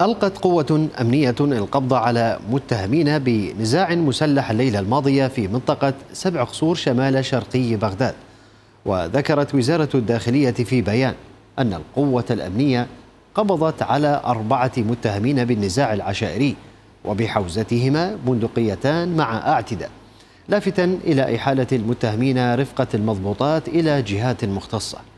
ألقت قوة أمنية القبض على متهمين بنزاع مسلح الليلة الماضية في منطقة سبع قصور شمال شرقي بغداد وذكرت وزارة الداخلية في بيان أن القوة الأمنية قبضت على أربعة متهمين بالنزاع العشائري وبحوزتهما بندقيتان مع أعتداء لافتا إلى إحالة المتهمين رفقة المضبوطات إلى جهات مختصة